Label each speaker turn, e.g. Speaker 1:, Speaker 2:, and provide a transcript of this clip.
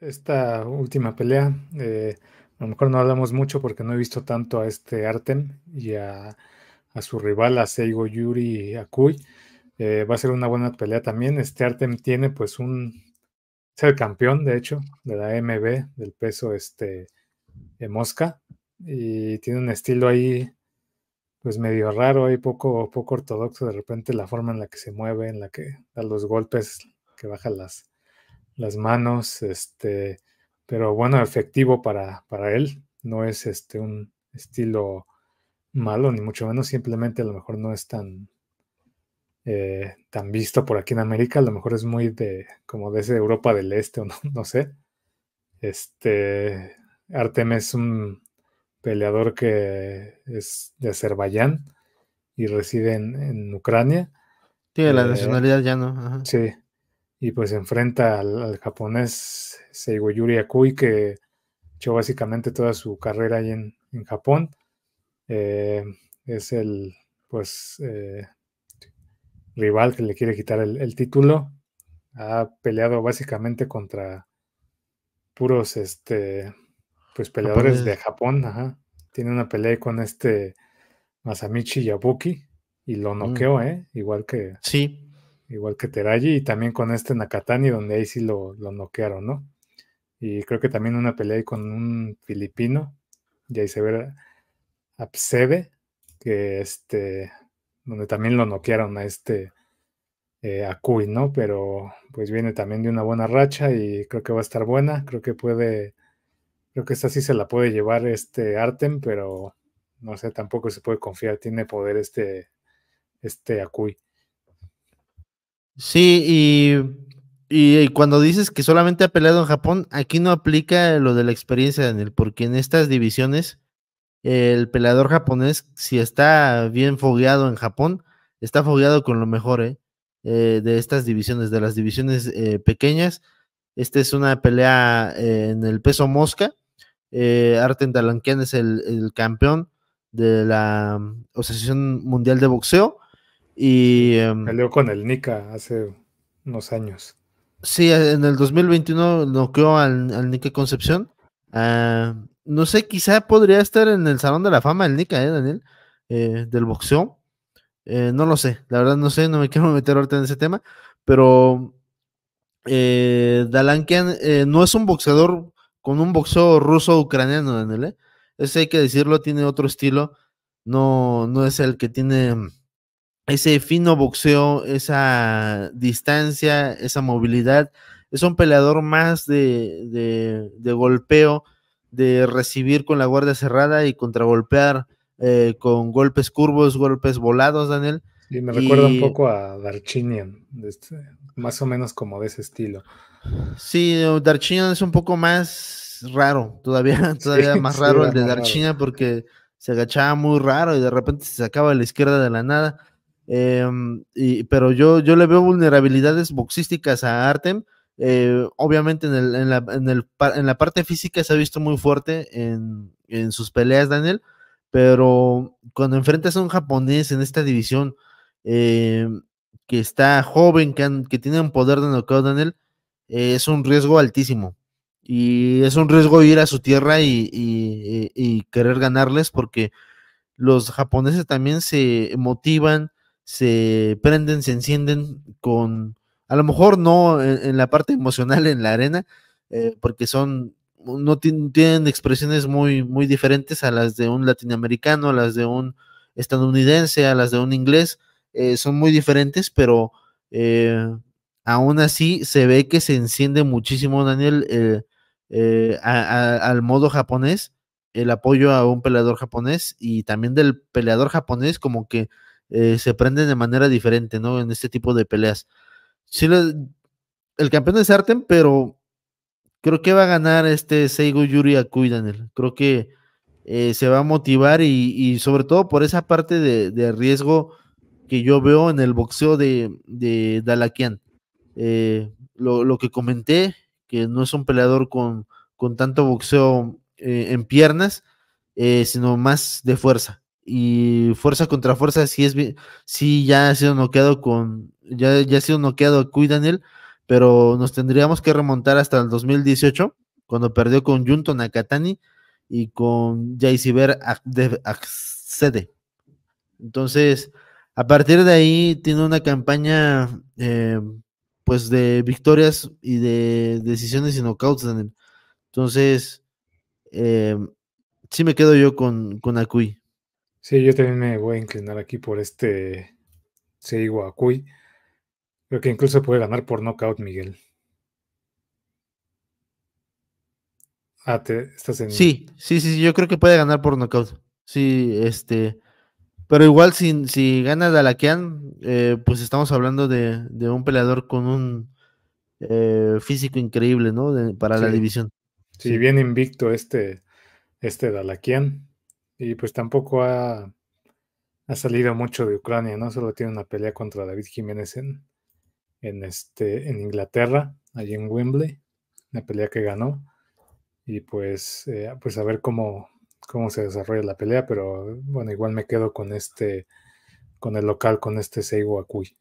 Speaker 1: esta última pelea. Eh, a lo mejor no hablamos mucho porque no he visto tanto a este Artem y a, su rival, a Seigo Yuri Akui. Eh, va a ser una buena pelea también. Este Artem tiene pues un... ser campeón, de hecho, de la MB, del peso este, de Mosca. Y tiene un estilo ahí pues medio raro, ahí poco, poco ortodoxo. De repente la forma en la que se mueve, en la que da los golpes, que baja las, las manos, este, pero bueno, efectivo para, para él. No es este, un estilo malo, ni mucho menos, simplemente a lo mejor no es tan, eh, tan visto por aquí en América, a lo mejor es muy de como de ese Europa del Este o no, no sé. Este Artem es un peleador que es de Azerbaiyán y reside en, Ucrania. Tiene la eh, nacionalidad ya no. Sí, y pues enfrenta al, japonés Seigo Yuri Akui, que echó básicamente toda su carrera ahí en, Japón. Eh, es el pues eh, rival que le quiere quitar el, título. Ha peleado básicamente contra puros este pues peleadores de Japón, Tiene una pelea con este Masamichi Yabuki y lo mm. noqueó, ¿eh? Igual que. Sí, igual que Teraji, y también con este Nakatani, donde ahí sí lo, noquearon, ¿no? Y creo que también una pelea ahí con un filipino, y ahí se ve que este, donde también lo noquearon a este eh, Akui, ¿no? Pero pues viene también de una buena racha y creo que va a estar buena, creo que puede, creo que esta sí se la puede llevar este Artem, pero no sé, tampoco se puede confiar, tiene poder este, este Akui.
Speaker 2: Sí, y cuando dices que solamente ha peleado en Japón, aquí no aplica lo de la experiencia, Daniel, porque en estas divisiones el peleador japonés, si está bien fogueado en Japón, está fogueado con lo mejor ¿eh? Eh, de estas divisiones, de las divisiones eh, pequeñas. Esta es una pelea en el peso mosca. Arten Talanquian es el, el campeón de la mm, Asociación Mundial de Boxeo y, em, salió con
Speaker 1: el Nika hace unos años.
Speaker 2: Sí, e, en el 2021 loqueó al, al Nika Concepción. Ah, no sé, quizá podría estar en el Salón de la Fama el Nika, ¿eh, Daniel? Eh, del boxeo. Eh, no lo sé, la verdad no sé, no me quiero meter ahorita en ese tema, pero eh, Dalankian eh, no es un boxeador con un boxeo ruso-ucraniano, Daniel. Ese hay que decirlo, tiene otro estilo, no, no es el que tiene ese fino boxeo, esa distancia, esa movilidad. Es un peleador más de, golpeo, de recibir con la guardia cerrada y contragolpear eh, con golpes curvos, golpes volados, Daniel. Y me recuerda un poco a
Speaker 1: Darchinian, este, más o menos como de ese estilo.
Speaker 2: Sí, Darchinian es un poco más raro, todavía, todavía más raro el de Darchinian porque se agachaba muy raro y de repente se sacaba a la izquierda de la nada. Em, pero yo, yo le veo vulnerabilidades boxísticas a Artem. Eh, obviamente en, el, en, la, parte física se ha visto muy fuerte en, sus peleas, Daniel, pero cuando enfrentas a un japonés en esta división eh, que está joven, que, tiene un poder de nocaut, Daniel, eh, es un riesgo altísimo. Y es un riesgo ir a su tierra y querer ganarles porque los japoneses también se motivan, se prenden, se encienden con, a lo mejor no en, la parte emocional en la arena, eh, porque son, no tienen expresiones muy, muy diferentes a las de un latinoamericano, a las de un estadounidense, a las de un inglés, eh, son muy diferentes, pero eh, aún así se ve que se enciende muchísimo, Daniel, al modo japonés, el apoyo a un peleador japonés y también del peleador japonés como que eh, se prenden de manera diferente, ¿no? En este tipo de peleas. el campeón es Arten pero creo que va a ganar este Seigo Yuri Akui, Creo que eh, se va a motivar y, sobre todo por esa parte de, riesgo que yo veo en el boxeo de, de Dalakian. Eh, lo, lo, que comenté, que no es un peleador con, con tanto boxeo en piernas, sino más de fuerza y fuerza contra fuerza sí es sí ya ha sido noqueado con ya, ya ha sido noqueado quedado Daniel, pero nos tendríamos que remontar hasta el 2018 cuando perdió con Junto Nakatani y con Jaisiber Accede. Entonces, a partir de ahí tiene una campaña eh, pues de victorias y de decisiones y knockouts, Daniel. Entonces, eh, sí me quedo yo con, con Sí, yo también me voy a inclinar aquí por este Sei Wakui.
Speaker 1: Creo que incluso puede ganar por knockout, Miguel. Ah, estás en. Sí,
Speaker 2: sí, sí, yo creo que puede ganar por nocaut. Sí, este. Pero igual, si, si gana Dalakian, eh, pues estamos hablando de, un peleador con un eh, físico increíble, ¿no? para la división. Sí, bien
Speaker 1: invicto este, este Dalakian. Y pues tampoco ha, salido mucho de Ucrania, ¿no? Solo tiene una pelea contra David Jiménez en, en, este, en Inglaterra, allí en Wembley, una pelea que ganó. Y pues, eh, pues a ver cómo, cómo se desarrolla la pelea, pero bueno, igual me quedo con este, con el local, con este Seigo Akui.